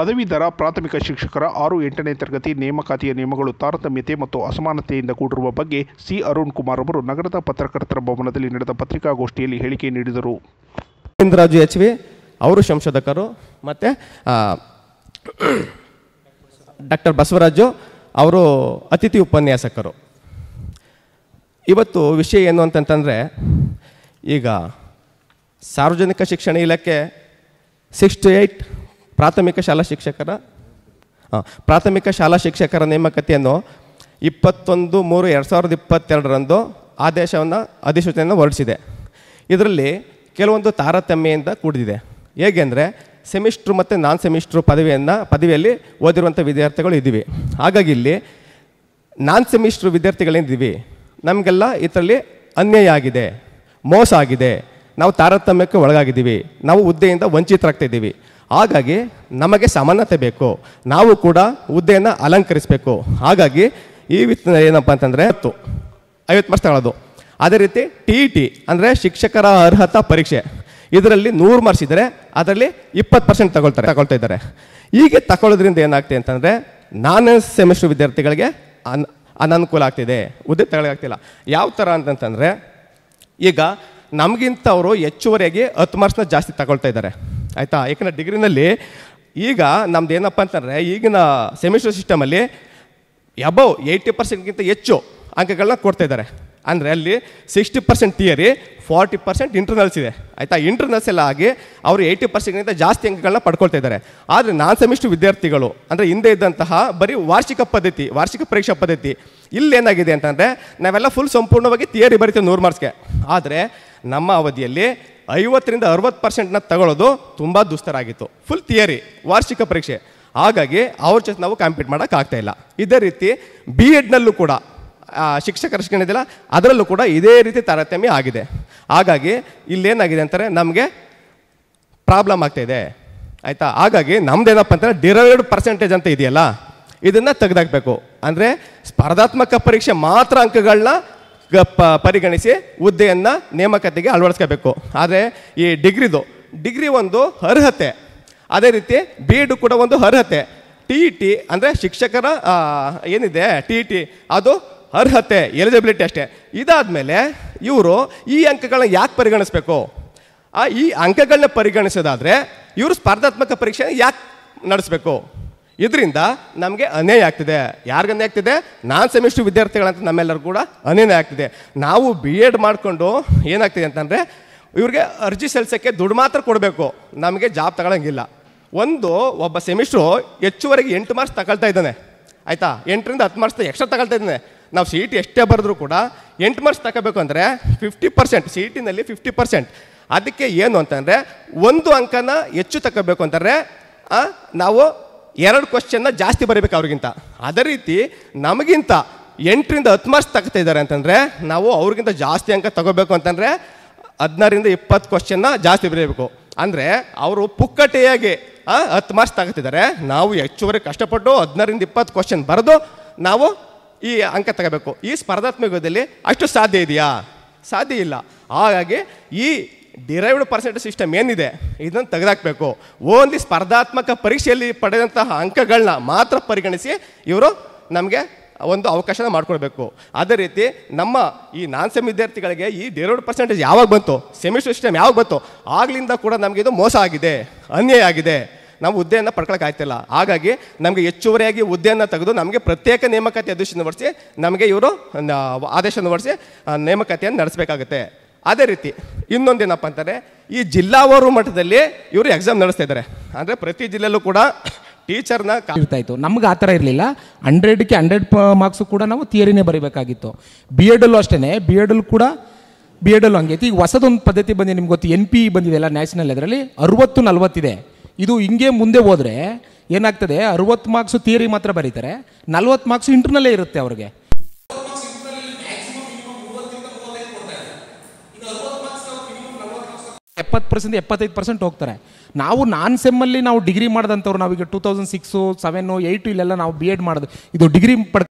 ಪದವೀಧರ ಪ್ರಾಥಮಿಕ ಶಿಕ್ಷಕರ ಆರು ಎಂಟನೇ ತರಗತಿ ನೇಮಕಾತಿಯ ನಿಯಮಗಳು ತಾರತಮ್ಯತೆ ಮತ್ತು ಅಸಮಾನತೆಯಿಂದ ಕೂಡಿರುವ ಬಗ್ಗೆ ಸಿ ಅರುಣ್ ಕುಮಾರ್ ಅವರು ನಗರದ ಪತ್ರಕರ್ತರ ಭವನದಲ್ಲಿ ನಡೆದ ಪತ್ರಿಕಾಗೋಷ್ಠಿಯಲ್ಲಿ ಹೇಳಿಕೆ ನೀಡಿದರು ರಾಜು ಎಚ್ ವಿ ಅವರು ಸಂಶೋಧಕರು ಮತ್ತು ಡಾಕ್ಟರ್ ಬಸವರಾಜು ಅವರು ಅತಿಥಿ ಉಪನ್ಯಾಸಕರು ಇವತ್ತು ವಿಷಯ ಏನು ಅಂತಂತಂದರೆ ಈಗ ಸಾರ್ವಜನಿಕ ಶಿಕ್ಷಣ ಇಲಾಖೆ ಸಿಕ್ಸ್ ಟು ಏಯ್ಟ್ ಪ್ರಾಥಮಿಕ ಶಾಲಾ ಶಿಕ್ಷಕರ ಪ್ರಾಥಮಿಕ ಶಾಲಾ ಶಿಕ್ಷಕರ ನೇಮಕತೆಯನ್ನು ಇಪ್ಪತ್ತೊಂದು ಮೂರು ಎರಡು ಸಾವಿರದ ಇಪ್ಪತ್ತೆರಡರಂದು ಆದೇಶವನ್ನು ಅಧಿಸೂಚನೆಯನ್ನು ಹೊರಡಿಸಿದೆ ಇದರಲ್ಲಿ ಕೆಲವೊಂದು ತಾರತಮ್ಯದಿಂದ ಕೂಡಿದೆ ಹೇಗೆಂದರೆ ಸೆಮಿಸ್ಟ್ರು ಮತ್ತು ನಾನ್ ಸೆಮಿಸ್ಟ್ರು ಪದವಿಯನ್ನು ಪದವಿಯಲ್ಲಿ ಓದಿರುವಂಥ ವಿದ್ಯಾರ್ಥಿಗಳು ಇದ್ದೀವಿ ಹಾಗಾಗಿ ಇಲ್ಲಿ ನಾನ್ ಸೆಮಿಸ್ಟ್ರು ವಿದ್ಯಾರ್ಥಿಗಳೇನಿದ್ದೀವಿ ನಮಗೆಲ್ಲ ಇದರಲ್ಲಿ ಅನ್ಯಾಯ ಆಗಿದೆ ಮೋಸ ಆಗಿದೆ ನಾವು ತಾರತಮ್ಯಕ್ಕೆ ಒಳಗಾಗಿದ್ದೀವಿ ನಾವು ಹುದ್ದೆಯಿಂದ ವಂಚಿತರಾಗ್ತಿದ್ದೀವಿ ಹಾಗಾಗಿ ನಮಗೆ ಸಮಾನತೆ ಬೇಕು ನಾವು ಕೂಡ ಹುದ್ದೆಯನ್ನು ಅಲಂಕರಿಸಬೇಕು ಹಾಗಾಗಿ ಈ ವಿತ್ ಏನಪ್ಪ ಅಂತಂದರೆ ಹತ್ತು ಐವತ್ತು ಮಾರ್ಕ್ಸ್ ತಗೊಳ್ಳೋದು ಅದೇ ರೀತಿ ಟಿ ಟಿ e ಅಂದರೆ ಶಿಕ್ಷಕರ ಅರ್ಹತಾ ಪರೀಕ್ಷೆ ಇದರಲ್ಲಿ ನೂರು ಮಾರ್ಕ್ಸ್ ಇದ್ದರೆ ಅದರಲ್ಲಿ ಇಪ್ಪತ್ತು ಪರ್ಸೆಂಟ್ ತಗೊಳ್ತಾರೆ ತಗೊಳ್ತಾ ಇದ್ದಾರೆ ಹೀಗೆ ತಗೊಳ್ಳೋದ್ರಿಂದ ಏನಾಗ್ತಿದೆ ಅಂತಂದರೆ ನಾನು ಸೆಮಿಸ್ಟರ್ ವಿದ್ಯಾರ್ಥಿಗಳಿಗೆ ಅನ್ ಅನನುಕೂಲ ಆಗ್ತಿದೆ ಹುದ್ದೆ ತಗೊಳ್ಳೋಕ್ಕಾಗ್ತಿಲ್ಲ ಯಾವ ಥರ ಅಂತಂತಂದರೆ ಈಗ ನಮಗಿಂತ ಅವರು ಹೆಚ್ಚುವರಿಯಾಗಿ ಹತ್ತು ಮಾರ್ಕ್ಸ್ನ ಜಾಸ್ತಿ ತಗೊಳ್ತಾ ಇದ್ದಾರೆ ಆಯಿತಾ ಯಾಕಂದರೆ ಡಿಗ್ರಿನಲ್ಲಿ ಈಗ ನಮ್ದು ಏನಪ್ಪ ಅಂತಂದರೆ ಈಗಿನ ಸೆಮಿಸ್ಟರ್ ಸಿಸ್ಟಮಲ್ಲಿ ಎಬವ್ ಏಯ್ಟಿ ಪರ್ಸೆಂಟ್ಗಿಂತ ಹೆಚ್ಚು ಅಂಕಗಳನ್ನ ಕೊಡ್ತಾ ಇದ್ದಾರೆ ಅಂದರೆ ಅಲ್ಲಿ sixty percent theory forty percent internals ಇದೆ ಆಯಿತಾ ಇಂಟರ್ನಲ್ಸ್ ಎಲ್ಲ ಆಗಿ ಅವರು ಏಯ್ಟಿ ಪರ್ಸೆಂಟ್ಗಿಂತ ಜಾಸ್ತಿ ಅಂಕಗಳನ್ನ ಪಡ್ಕೊಳ್ತಾ ಇದ್ದಾರೆ ಆದರೆ ನಾನ್ ಸೆಮಿಸ್ಟರ್ ವಿದ್ಯಾರ್ಥಿಗಳು ಅಂದರೆ ಹಿಂದೆ ಇದ್ದಂತಹ ಬರೀ ವಾರ್ಷಿಕ ಪದ್ಧತಿ ವಾರ್ಷಿಕ ಪರೀಕ್ಷಾ ಪದ್ಧತಿ ಇಲ್ಲಿ ಏನಾಗಿದೆ ಅಂತಂದರೆ ನಾವೆಲ್ಲ ಫುಲ್ ಸಂಪೂರ್ಣವಾಗಿ ಥಿಯರಿ ಬರೀತೀವಿ ನೂರು ಮಾರ್ಕ್ಸ್ಗೆ ಆದರೆ ನಮ್ಮ ಅವಧಿಯಲ್ಲಿ ಐವತ್ತರಿಂದ ಅರವತ್ತು ಪರ್ಸೆಂಟ್ನ ತಗೊಳ್ಳೋದು ತುಂಬ ದುಸ್ತರಾಗಿತ್ತು ಫುಲ್ ಥಿಯರಿ ವಾರ್ಷಿಕ ಪರೀಕ್ಷೆ ಹಾಗಾಗಿ ಅವ್ರ ಜೊತೆ ನಾವು ಕಾಂಪೀಟ್ ಮಾಡೋಕ್ಕಾಗ್ತಾ ಇಲ್ಲ ಇದೇ ರೀತಿ ಬಿ ಎಡ್ನಲ್ಲೂ ಕೂಡ ಶಿಕ್ಷಕರ ಶಿಕ್ಷಣ ಇದೆಯಲ್ಲ ಅದರಲ್ಲೂ ಕೂಡ ಇದೇ ರೀತಿ ತಾರತಮ್ಯ ಆಗಿದೆ ಹಾಗಾಗಿ ಇಲ್ಲೇನಾಗಿದೆ ಅಂತಾರೆ ನಮಗೆ ಪ್ರಾಬ್ಲಮ್ ಆಗ್ತಾ ಇದೆ ಆಯಿತಾ ಹಾಗಾಗಿ ನಮ್ದೇನಪ್ಪ ಅಂತಂದರೆ ಡಿರೈವ್ಡ್ ಪರ್ಸೆಂಟೇಜ್ ಅಂತ ಇದೆಯಲ್ಲ ಇದನ್ನು ತೆಗೆದಾಕಬೇಕು ಅಂದರೆ ಸ್ಪರ್ಧಾತ್ಮಕ ಪರೀಕ್ಷೆ ಮಾತ್ರ ಅಂಕಗಳನ್ನ ಪರಿಗಣಿಸಿ ಹುದ್ದೆಯನ್ನು ನೇಮಕತೆಗೆ ಅಳವಡಿಸ್ಕೋಬೇಕು ಆದರೆ ಈ ಡಿಗ್ರಿದು ಡಿಗ್ರಿ ಒಂದು ಅರ್ಹತೆ ಅದೇ ರೀತಿ ಬಿ ಎಡ್ ಕೂಡ ಒಂದು ಅರ್ಹತೆ ಟಿ ಇ ಟಿ ಅಂದರೆ ಶಿಕ್ಷಕರ ಏನಿದೆ ಟಿ ಇ ಟಿ ಅದು ಅರ್ಹತೆ ಎಲಿಜಿಬಿಲಿಟಿ ಅಷ್ಟೇ ಇದಾದ ಮೇಲೆ ಇವರು ಈ ಅಂಕಗಳನ್ನ ಯಾಕೆ ಪರಿಗಣಿಸ್ಬೇಕು ಆ ಈ ಅಂಕಗಳನ್ನ ಪರಿಗಣಿಸೋದಾದರೆ ಇವರು ಸ್ಪರ್ಧಾತ್ಮಕ ಪರೀಕ್ಷೆ ಯಾಕೆ ನಡೆಸಬೇಕು ಇದರಿಂದ ನಮಗೆ ಅನ್ಯಾಯ ಆಗ್ತಿದೆ ಯಾರಿಗೆ ಅನ್ಯಾಯ ಆಗ್ತಿದೆ ನಾನ್ ಸೆಮಿಸ್ಟರ್ ವಿದ್ಯಾರ್ಥಿಗಳಂತ ನಮ್ಮೆಲ್ಲರೂ ಕೂಡ ಅನ್ಯಾಯ ಆಗ್ತಿದೆ ನಾವು ಬಿ ಎಡ್ ಮಾಡಿಕೊಂಡು ಏನಾಗ್ತಿದೆ ಅಂತಂದರೆ ಇವ್ರಿಗೆ ಅರ್ಜಿ ಸಲ್ಲಿಸೋಕ್ಕೆ ದುಡ್ಡು ಮಾತ್ರ ಕೊಡಬೇಕು ನಮಗೆ ಜಾಬ್ ತಗೊಳ್ಳೋಂಗಿಲ್ಲ ಒಂದು ಒಬ್ಬ ಸೆಮಿಸ್ಟ್ರು ಹೆಚ್ಚುವರೆಗೆ ಎಂಟು ಮಾರ್ಕ್ಸ್ ತಗೊಳ್ತಾ ಇದ್ದಾನೆ ಆಯಿತಾ ಎಂಟರಿಂದ ಹತ್ತು ಮಾರ್ಕ್ಸ್ ಎಕ್ಸ್ಟ್ರಾ ತಗೊಳ್ತಾ ಇದ್ದಾನೆ ನಾವು ಸಿ ಎಷ್ಟೇ ಬರೆದ್ರೂ ಕೂಡ ಎಂಟು ಮಾರ್ಕ್ಸ್ ತಗೋಬೇಕು ಅಂದರೆ ಫಿಫ್ಟಿ ಪರ್ಸೆಂಟ್ ಸಿ ಫಿಫ್ಟಿ ಪರ್ಸೆಂಟ್ ಅದಕ್ಕೆ ಏನು ಅಂತಂದರೆ ಒಂದು ಅಂಕನ ಹೆಚ್ಚು ತಗೋಬೇಕು ಅಂತಂದರೆ ನಾವು ಎರಡು ಕ್ವಶನ್ನ ಜಾಸ್ತಿ ಬರೀಬೇಕು ಅವ್ರಿಗಿಂತ ಅದೇ ರೀತಿ ನಮಗಿಂತ ಎಂಟರಿಂದ ಹತ್ತು ಮಾರ್ಕ್ಸ್ ತಗೊತಾ ಇದ್ದಾರೆ ಅಂತಂದರೆ ನಾವು ಅವ್ರಿಗಿಂತ ಜಾಸ್ತಿ ಅಂಕ ತಗೋಬೇಕು ಅಂತಂದರೆ ಹದಿನಾರರಿಂದ ಇಪ್ಪತ್ತು ಕ್ವಶನ್ನ ಜಾಸ್ತಿ ಬರೀಬೇಕು ಅಂದರೆ ಅವರು ಪುಕ್ಕಟೆಯಾಗಿ ಹತ್ತು ಮಾರ್ಕ್ಸ್ ತಗೋತಿದ್ದಾರೆ ನಾವು ಹೆಚ್ಚುವರಿ ಕಷ್ಟಪಟ್ಟು ಹದಿನಾರರಿಂದ ಇಪ್ಪತ್ತು ಕ್ವಶನ್ ಬರೆದು ನಾವು ಈ ಅಂಕ ತಗೋಬೇಕು ಈ ಸ್ಪರ್ಧಾತ್ಮಕದಲ್ಲಿ ಅಷ್ಟು ಸಾಧ್ಯ ಇದೆಯಾ ಸಾಧ್ಯ ಇಲ್ಲ ಹಾಗಾಗಿ ಈ ಡಿರೈವ್ಡ್ ಪರ್ಸೆಂಟ್ ಸಿಸ್ಟಮ್ ಏನಿದೆ ಇದನ್ನು ತೆಗೆದಾಕಬೇಕು ಓನ್ಲಿ ಸ್ಪರ್ಧಾತ್ಮಕ ಪರೀಕ್ಷೆಯಲ್ಲಿ ಪಡೆದಂತಹ ಅಂಕಗಳನ್ನ ಮಾತ್ರ ಪರಿಗಣಿಸಿ ಇವರು ನಮಗೆ ಒಂದು ಅವಕಾಶನ ಮಾಡಿಕೊಳ್ಬೇಕು ಅದೇ ರೀತಿ ನಮ್ಮ ಈ ನಾನ್ ಸೆಮ್ ವಿದ್ಯಾರ್ಥಿಗಳಿಗೆ ಈ ಡಿರೈವ್ಡ್ ಪರ್ಸೆಂಟೇಜ್ ಯಾವಾಗ ಬಂತು ಸೆಮಿಸ್ಟರ್ ಸಿಸ್ಟಮ್ ಯಾವಾಗ ಬಂತು ಆಗಲಿಂದ ಕೂಡ ನಮಗೆ ಇದು ಮೋಸ ಆಗಿದೆ ಅನ್ಯಾಯ ಆಗಿದೆ ನಾವು ಹುದ್ದೆಯನ್ನು ಪಡ್ಕೊಳಕ್ಕಾಗ್ತಿಲ್ಲ ಹಾಗಾಗಿ ನಮಗೆ ಹೆಚ್ಚುವರಿಯಾಗಿ ಹುದ್ದೆಯನ್ನು ತೆಗೆದು ನಮಗೆ ಪ್ರತ್ಯೇಕ ನೇಮಕಾತಿ ಅಧಿಸನ್ನು ಹೊರಿಸಿ ನಮಗೆ ಇವರು ಆದೇಶವನ್ನು ಹೊರಿಸಿ ನೇಮಕಾತಿಯನ್ನು ನಡೆಸಬೇಕಾಗುತ್ತೆ ಅದೇ ರೀತಿ ಇನ್ನೊಂದೇನಪ್ಪ ಅಂತಾರೆ ಈ ಜಿಲ್ಲಾವಾರು ಮಟ್ಟದಲ್ಲಿ ಇವರು ಎಕ್ಸಾಮ್ ನಡೆಸ್ತಾ ಇದ್ದಾರೆ ಅಂದರೆ ಪ್ರತಿ ಜಿಲ್ಲೆಯಲ್ಲೂ ಕೂಡ ಟೀಚರ್ನ ಇರ್ತಾ ಇತ್ತು ನಮ್ಗೆ ಆ ಥರ ಇರಲಿಲ್ಲ ಹಂಡ್ರೆಡ್ಗೆ ಹಂಡ್ರೆಡ್ ಮಾರ್ಕ್ಸು ಕೂಡ ನಾವು ಥಿಯರಿನೇ ಬರೀಬೇಕಾಗಿತ್ತು ಬಿ ಎಡಲ್ಲೂ ಅಷ್ಟೇ ಬಿ ಎಡಲ್ಲೂ ಕೂಡ ಬಿ ಎಡಲ್ಲೂ ಹಂಗೆ ಈಗ ಹೊಸದೊಂದು ಪದ್ಧತಿ ಬಂದಿದೆ ನಿಮ್ಗೆ ಗೊತ್ತು ಎನ್ ಪಿ ಬಂದಿದೆ ಅಲ್ಲ ನ್ಯಾಷನಲ್ ಅದರಲ್ಲಿ ಅರುವತ್ತು ನಲ್ವತ್ತಿದೆ ಇದು ಹಿಂಗೆ ಮುಂದೆ ಹೋದರೆ ಏನಾಗ್ತದೆ ಅರುವತ್ತು ಮಾರ್ಕ್ಸು ಥಿಯರಿ ಮಾತ್ರ ಬರೀತಾರೆ ನಲ್ವತ್ತು ಮಾರ್ಕ್ಸು ಇಂಟರ್ನಲ್ಲೇ ಇರುತ್ತೆ ಅವ್ರಿಗೆ ಎಪ್ಪತ್ತು ಪರ್ಸೆಂಟ್ ಎಪ್ಪತ್ತೈದು ಪರ್ಸೆಂಟ್ ಹೋಗ್ತಾರೆ ನಾವು ನಾನ್ ಸೆಮ್ಮಲ್ಲಿ ನಾವು ಡಿಗ್ರಿ ಮಾಡಿದಂಥವ್ರು ನಾವೀಗ two thousand six seven eight ಇಲ್ಲೆಲ್ಲ ನಾವು ಬಿ ಎಡ್ ಮಾಡೋದು ಇದು ಡಿಗ್ರಿ ಪಡ್